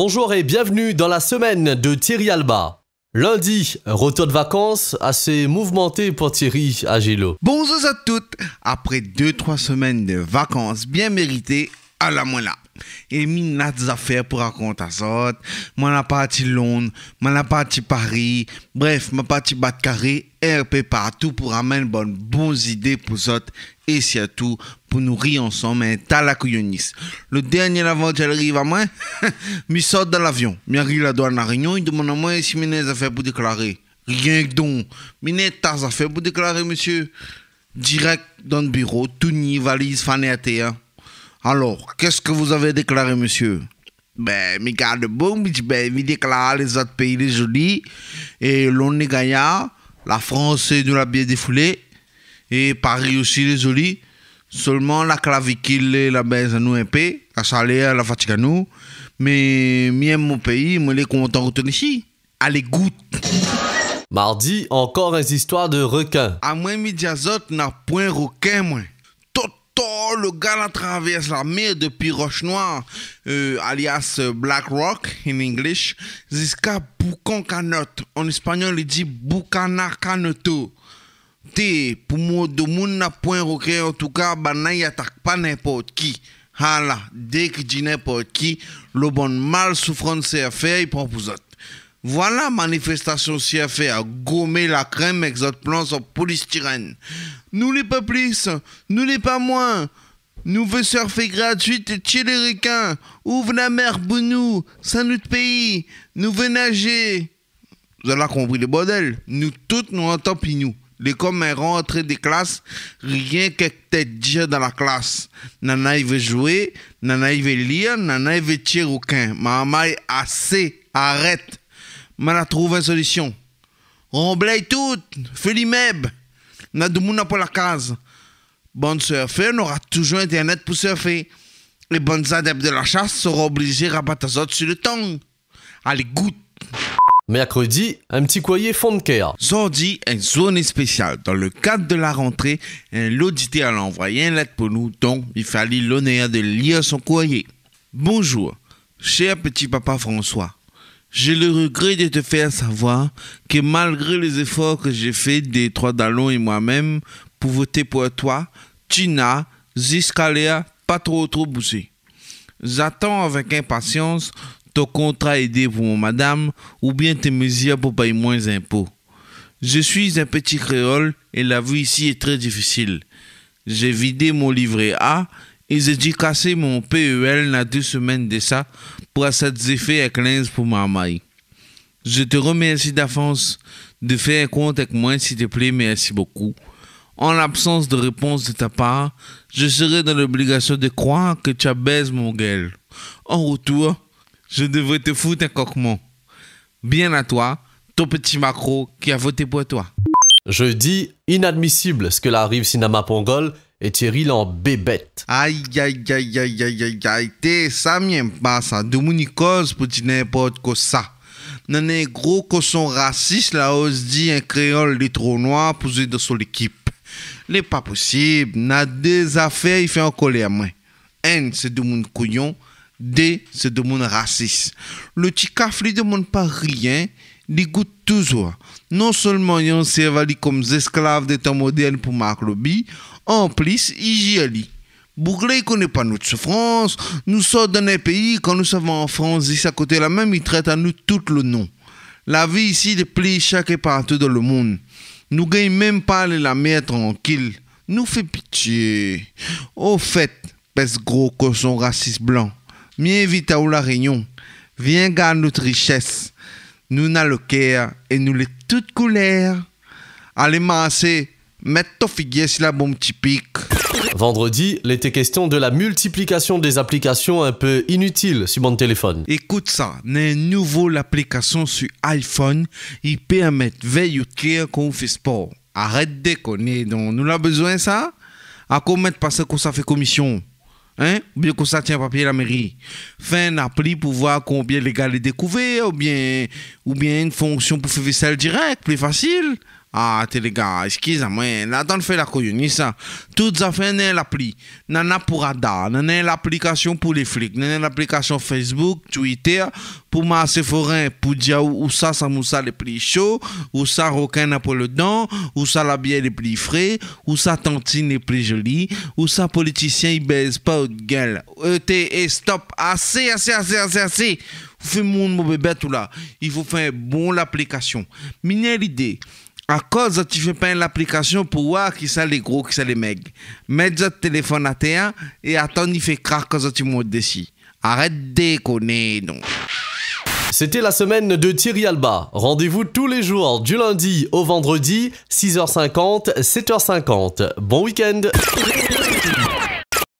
Bonjour et bienvenue dans la semaine de Thierry Alba. Lundi, retour de vacances assez mouvementé pour Thierry Agilo. Bonjour à toutes. Après 2-3 semaines de vacances bien méritées, à la moelle et mina des affaires pour raconter à ça. Moi, parti Londres, moi, parti parti Paris. Bref, ma partie bat carré, RP partout pour amener bonnes, bonnes idées pour ça. Et surtout, pour nous ensemble, un hein, talacouillonis. Le dernier avant qu'elle arrive à moi, je sort dans l'avion. Je arrive à la douane à Réunion, il demande si je des affaires pour déclarer. Rien que donc. Je des tas affaires pour déclarer, monsieur. Direct dans le bureau, tout ni valise, fané à terre. Hein. Alors, qu'est-ce que vous avez déclaré, monsieur ben, Mika de Boum, ben, il déclare les autres pays les jolis. Et l'on est gagnant. La France nous l'a bien défoulé. Et Paris aussi les jolis. Seulement la clavicule, la baisse à nous un peu. La salaire, la fatigue à nous. Mais, même mon pays, moi, les content retourner ici. Allez, goûte! Mardi, encore une histoire de requin. À moi, midi n'a point requin, moi le gars traverse la mer depuis Roche Noire, euh, alias euh, Black Rock en English, jusqu'à Boucan En espagnol, il dit Bucana pour moi, le monde n'a point recréé en tout cas, bana y attaque pas n'importe qui. Voilà, dès que dit n'importe qui, le bon mal souffrant c'est fait, il prend pour autres. Voilà manifestation CFA, à gommer la crème exode plan sur polystyrène Nous les pas plus, nous les pas moins. Nouveau surfer gratuit et chez les requins. Ouvre la mer pour nous. C'est notre pays. Nous voulons nager. Vous avez compris le bordel. Nous toutes nous entendons nous. L'école est des classes. Rien que tête déjà dans la classe. Nana, il veut jouer. Nana, il veut lire. Nana, il veut tirer aucun. Maman, assez. Arrête. a trouve une solution. Remblaye tout. Fais l'immeuble. N'a de pour la case. Bonnes surfeurs n'aura toujours Internet pour surfer. Les bonnes adeptes de la chasse seront obligés à battre autres sur le temps. Allez, goûte Mercredi, un petit courrier fond de cœur. Sordi, une zone spéciale. Dans le cadre de la rentrée, l'auditeur a envoyé une lettre pour nous, donc il fallait l'honneur de lire son courrier. Bonjour, cher petit papa François. J'ai le regret de te faire savoir que malgré les efforts que j'ai faits des trois dallons et moi-même pour voter pour toi, Tina, Ziscalia, pas trop trop boussé J'attends avec impatience ton contrat aidé pour madame ou bien tes mesures pour payer moins d'impôts. Je suis un petit créole et la vie ici est très difficile. J'ai vidé mon livret A et j'ai dû casser mon PEL la deux semaines de ça pour satisfaire à 15 pour ma maille. Je te remercie d'avance de faire compte avec moi, s'il te plaît, merci beaucoup. En l'absence de réponse de ta part, je serai dans l'obligation de croire que tu abaises mon gueule. En retour, je devrais te foutre un coquement. Bien à toi, ton petit macro qui a voté pour toi. Je dis inadmissible ce que l'arrive cinéma Sinama Pongol et Thierry l'en bébête. Aïe, aïe, aïe, aïe, aïe, aïe, aïe, t'es ça m'aime pas ça. De mon cause pour n'importe quoi ça. Non, gros que raciste là, se dit un créole des trop noir posé dans son équipe n'est pas possible. N'a des affaires, il fait en colère, moi. N, c'est de mon couillon. D, c'est de mon raciste. Le il ne demande pas rien. Il goûte toujours. Non seulement ils servi comme esclaves de temps modèle pour Marc Lobby, en plus, il ils Bouglé, il ne connaît pas notre souffrance. Nous sommes dans un pays, quand nous sommes en France, ici à côté la même, il traite à nous tout le nom. La vie ici, déplie chaque et partout dans le monde. Nous gagnons même pas la mer tranquille. Nous fait pitié. Au fait, pèse gros cochon raciste blanc. Mien vite à la réunion. Viens garde notre richesse. Nous n'a le cœur et nous les toutes colères. Allez m'assez, mettre ton figuier sur la bombe typique. Vendredi, il était question de la multiplication des applications un peu inutiles sur mon téléphone. Écoute ça, une nouvelle application sur iPhone, il permet veille clair qu'on fait sport. Arrête de déconner, donc nous l'a besoin ça À mettre parce que ça fait commission hein, ou bien que ça tient papier à la mairie. un appli pour voir combien les gars les découvrent ou bien, ou bien une fonction pour faire vaisselle direct, plus facile. Ah, t'es les gars, excusez-moi. Là, t'en fais la koyonisa, tout affaires dans l'appli, nan apurada, nan l'application pour les flics. nan l'application Facebook, Twitter, Pour ma se pour pour où où ça ça moussa le plus chaud, Où ça, roquin na pas le dent. Où ça, la bière le plus frais, Où ça, tantine est plus jolie, où ça politicien il baise pas de gueule. Et e, stop, assez, assez, assez, assez, assez. monde mon mauvais bête là, il faut faire bon l'application. Minère l'idée. À cause tu fais pas l'application pour voir qui ça les gros, qui sont les mecs. Mets votre téléphone à terre et attends, il fait craque quand tu montes Arrête de déconner, non. C'était la semaine de Thierry Alba. Rendez-vous tous les jours, du lundi au vendredi, 6h50, 7h50. Bon week-end